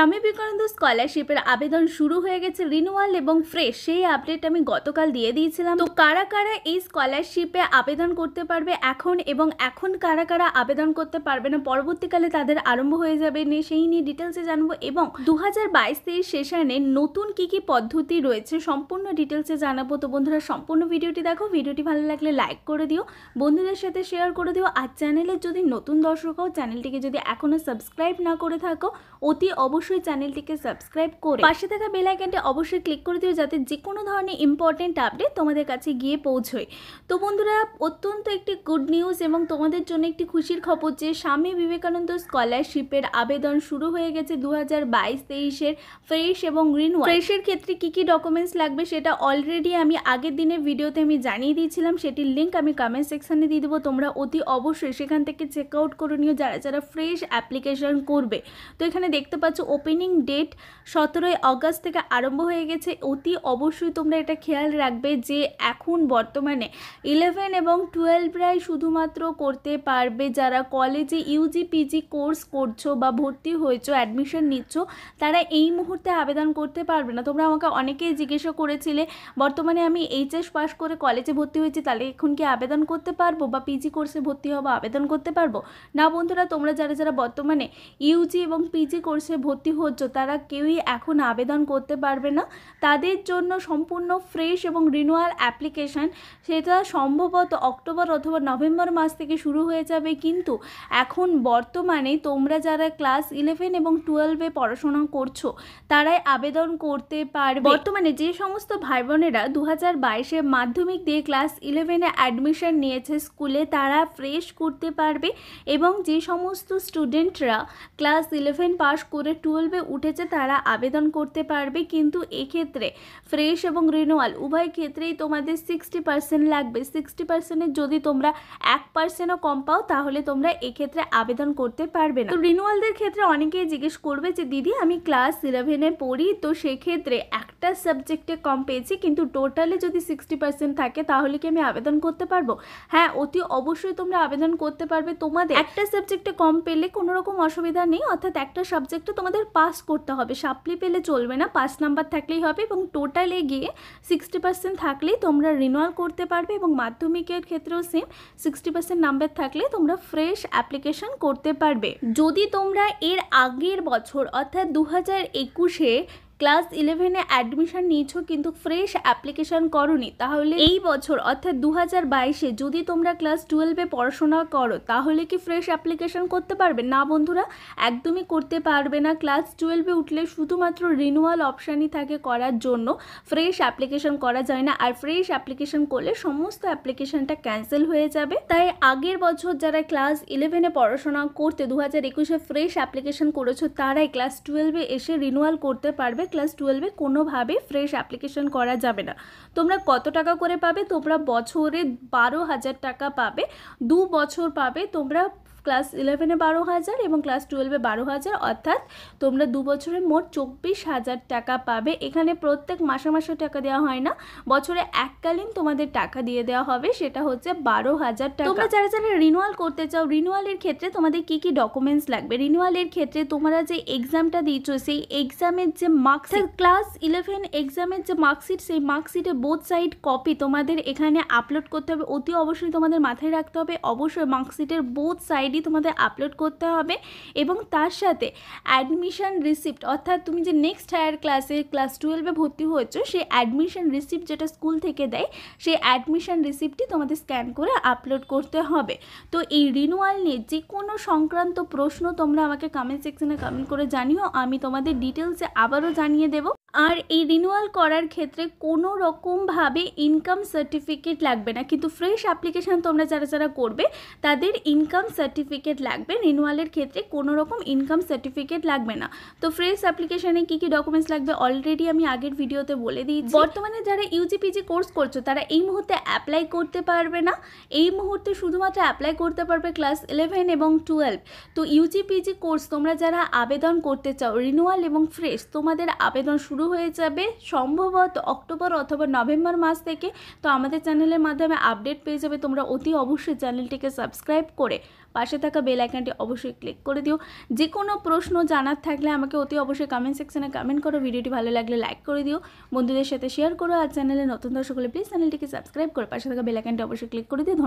স্বামী বিবেকানন্দ স্কলারশিপের আবেদন শুরু হয়ে গেছে রিনুয়াল এবং ফ্রেশ সেই আপডেট আমি গতকাল দিয়ে দিয়েছিলাম তো কারা কারা এই স্কলারশিপে আবেদন করতে পারবে এখন এবং এখন কারা কারা আবেদন করতে পারবে না পরবর্তীকালে তাদের আরম্ভ হয়ে যাবে নিয়ে সেই নিয়ে ডিটেলসে জানবো এবং দু হাজার বাইশ তেইশ সেশনে নতুন কি কি পদ্ধতি রয়েছে সম্পূর্ণ ডিটেলসে জানাবো তো বন্ধুরা সম্পূর্ণ ভিডিওটি দেখো ভিডিওটি ভালো লাগলে লাইক করে দিও বন্ধুদের সাথে শেয়ার করে দিও আর চ্যানেলের যদি নতুন দর্শক হও চ্যানেলটিকে যদি এখনও সাবস্ক্রাইব না করে থাকো অতি অবশ্যই অবশ্যই চ্যানেলটিকে সাবস্ক্রাইব করে পাশে থাকা বেল আইকনটি অবশ্যই ক্লিক করে দিও যাতে যে কোনো ধরনের ইম্পর্টেন্ট আপডেট তোমাদের কাছে গিয়ে পৌঁছয় তো বন্ধুরা অত্যন্ত একটি গুড নিউজ এবং তোমাদের জন্য একটি খুশির খবর যে স্বামী বিবেকানন্দ স্কলারশিপের আবেদন শুরু হয়ে গেছে দু হাজার বাইশ তেইশের ফ্রেশ এবং গ্রিন ফ্রেশের ক্ষেত্রে কী কী ডকুমেন্টস লাগবে সেটা অলরেডি আমি আগের দিনের ভিডিওতে আমি জানিয়ে দিয়েছিলাম সেটির লিঙ্ক আমি কমেন্ট সেকশানে দিয়ে দেবো তোমরা অতি অবশ্যই সেখান থেকে চেক আউট করে নিও যারা যারা ফ্রেশ অ্যাপ্লিকেশন করবে তো এখানে দেখতে পাচ্ছ ওপেনিং ডেট সতেরোই অগাস্ট থেকে আরম্ভ হয়ে গেছে অতি অবশ্যই তোমরা এটা খেয়াল রাখবে যে এখন বর্তমানে ইলেভেন এবং টুয়েলভরাই শুধুমাত্র করতে পারবে যারা কলেজে ইউজি পিজি কোর্স করছো বা ভর্তি হয়েছো অ্যাডমিশন নিচ্ছ তারা এই মুহূর্তে আবেদন করতে পারবে না তোমরা আমাকে অনেকেই জিজ্ঞাসা করেছিলে বর্তমানে আমি এইচএস পাস করে কলেজে ভর্তি হয়েছি তাহলে এখন কি আবেদন করতে পারবো বা পিজি কোর্সে ভর্তি হবো আবেদন করতে পারবো না বন্ধুরা তোমরা যারা যারা বর্তমানে ইউজি এবং পিজি কোর্সে ভর্তি হচ্ছ তারা কেউই এখন আবেদন করতে পারবে না তাদের জন্য সম্পূর্ণ ফ্রেশ এবং রিনুয়াল অ্যাপ্লিকেশান সেটা সম্ভবত অক্টোবর অথবা নভেম্বর মাস থেকে শুরু হয়ে যাবে কিন্তু এখন বর্তমানে তোমরা যারা ক্লাস ইলেভেন এবং টুয়েলভে পড়াশোনা করছো তারাই আবেদন করতে পারবে বর্তমানে যে সমস্ত ভাই বোনেরা দু হাজার বাইশে মাধ্যমিক দিয়ে ক্লাস ইলেভেনে অ্যাডমিশন নিয়েছে স্কুলে তারা ফ্রেশ করতে পারবে এবং যে সমস্ত স্টুডেন্টরা ক্লাস ইলেভেন পাস করে টুয়েলভ বলবে উঠেছে তারা আবেদন করতে পারবে কিন্তু এক্ষেত্রে ফ্রেশ এবং রিনুয়াল উভয় ক্ষেত্রেই তোমাদের সিক্সটি পার্সেন্ট লাগবে সিক্সটি পারসেন্টের যদি তোমরা এক পার্সেন্টও কম পাও তাহলে তোমরা এক্ষেত্রে আবেদন করতে পারবে না তো রিনুয়ালদের ক্ষেত্রে অনেকেই জিজ্ঞেস করবে যে দিদি আমি ক্লাস ইলেভেনে পড়ি তো সেক্ষেত্রে এক একটা সাবজেক্টে কম পেয়েছি কিন্তু টোটালে যদি সিক্সটি পার্সেন্ট থাকে তাহলে কি আমি আবেদন করতে পারবো হ্যাঁ অতি অবশ্যই তোমরা আবেদন করতে পারবে তোমাদের একটা সাবজেক্টে কম পেলে কোনো রকম অসুবিধা নেই অর্থাৎ একটা সাবজেক্টে তোমাদের পাস করতে হবে সাপ্লি পেলে চলবে না পাস নাম্বার থাকলেই হবে এবং টোটালে গিয়ে সিক্সটি পার্সেন্ট থাকলেই তোমরা রিনুয়াল করতে পারবে এবং মাধ্যমিকের ক্ষেত্রেও সেম সিক্সটি পার্সেন্ট নাম্বার থাকলে তোমরা ফ্রেশ অ্যাপ্লিকেশন করতে পারবে যদি তোমরা এর আগের বছর অর্থাৎ দু হাজার একুশে ক্লাস ইলেভেনে অ্যাডমিশন নিয়েছো কিন্তু ফ্রেশ অ্যাপ্লিকেশান করনি তাহলে এই বছর অর্থাৎ দু হাজার বাইশে যদি তোমরা ক্লাস টুয়েলভে পড়াশোনা করো তাহলে কি ফ্রেশ অ্যাপ্লিকেশন করতে পারবে না বন্ধুরা একদমই করতে পারবে না ক্লাস টুয়েলভে উঠলে শুধুমাত্র রিনুয়াল অপশানই থাকে করার জন্য ফ্রেশ অ্যাপ্লিকেশন করা যায় না আর ফ্রেশ অ্যাপ্লিকেশন করলে সমস্ত অ্যাপ্লিকেশনটা ক্যান্সেল হয়ে যাবে তাই আগের বছর যারা ক্লাস ইলেভেনে পড়াশোনা করতে দু হাজার একুশে ফ্রেশ অ্যাপ্লিকেশন করেছো তারাই ক্লাস টুয়েলভে এসে রিনুয়াল করতে পারবে ক্লাস টুয়েলভে কোনোভাবে ফ্রেশ অ্যাপ্লিকেশন করা যাবে না তোমরা কত টাকা করে পাবে তোমরা বছরে বারো হাজার টাকা পাবে দু বছর পাবে তোমরা ক্লাস ইলেভেনে বারো হাজার এবং ক্লাস টুয়েলভে বারো হাজার অর্থাৎ তোমরা দু বছরে মোট চব্বিশ হাজার টাকা পাবে এখানে প্রত্যেক মাসে মাসে টাকা দেওয়া হয় না বছরে এককালীন তোমাদের টাকা দিয়ে দেওয়া হবে সেটা হচ্ছে বারো হাজার টাকা তোমরা যারা যারা রিনুয়াল করতে চাও রিনুয়ালের ক্ষেত্রে তোমাদের কি কি ডকুমেন্টস লাগবে রিনুয়ালের ক্ষেত্রে তোমরা যে এক্সামটা দিয়েছো সেই এক্সামের যে মার্কস ক্লাস ইলেভেন এক্সামের যে মার্কশিট সেই মার্কশিটে বোথ সাইড কপি তোমাদের এখানে আপলোড করতে হবে অতি অবশ্যই তোমাদের মাথায় রাখতে হবে অবশ্যই মার্কশিটের বোথ সাইড আইডি তোমাদের আপলোড করতে হবে এবং তার সাথে অ্যাডমিশন রিসিপ্ট অর্থাৎ তুমি যে নেক্সট হায়ার ক্লাসে ক্লাস টুয়েলভে ভর্তি হয়েছো সেই অ্যাডমিশন রিসিপ্ট যেটা স্কুল থেকে দেয় সেই অ্যাডমিশন রিসিপ্টটি তোমাদের স্ক্যান করে আপলোড করতে হবে তো এই রিনুয়াল নিয়ে যে কোনো সংক্রান্ত প্রশ্ন তোমরা আমাকে কমেন্ট সেকশনে কমেন্ট করে জানিও আমি তোমাদের ডিটেলসে আবারও জানিয়ে দেবো আর এই রিনুয়াল করার ক্ষেত্রে কোনো রকমভাবে ইনকাম সার্টিফিকেট লাগবে না কিন্তু ফ্রেশ অ্যাপ্লিকেশান তোমরা যারা যারা করবে তাদের ইনকাম সার্টিফিকেট সার্টিফিকেট লাগবে রিনুয়ালের ক্ষেত্রে কোনো রকম ইনকাম সার্টিফিকেট লাগবে না তো ফ্রেশ অ্যাপ্লিকেশানে কী কী ডকুমেন্টস লাগবে অলরেডি আমি আগের ভিডিওতে বলে দিয়েছি বর্তমানে যারা ইউজিপিজি কোর্স করছো তারা এই মুহূর্তে অ্যাপ্লাই করতে পারবে না এই মুহূর্তে শুধুমাত্র অ্যাপ্লাই করতে পারবে ক্লাস ইলেভেন এবং টুয়েলভ তো ইউজিপিজি কোর্স তোমরা যারা আবেদন করতে চাও রিনুয়াল এবং ফ্রেশ তোমাদের আবেদন শুরু হয়ে যাবে সম্ভবত অক্টোবর অথবা নভেম্বর মাস থেকে তো আমাদের চ্যানেলের মাধ্যমে আপডেট পেয়ে যাবে তোমরা অতি অবশ্যই চ্যানেলটিকে সাবস্ক্রাইব করে পাশে থাকা বেল আইকনটি অবশ্যই ক্লিক করে দিও যে কোনো প্রশ্ন জানার থাকলে আমাকে অতি অবশ্যই কমেন্ট সেকশানে কমেন্ট করো ভিডিওটি ভালো লাগলে লাইক করে দিও বন্ধুদের সাথে শেয়ার করো আর চ্যানেলে নতুন দর্শক হলে প্লিজ চ্যানেলটিকে সাবস্ক্রাইব করে পাশে থাকা বেল আইকনটি অবশ্যই ক্লিক করে দিও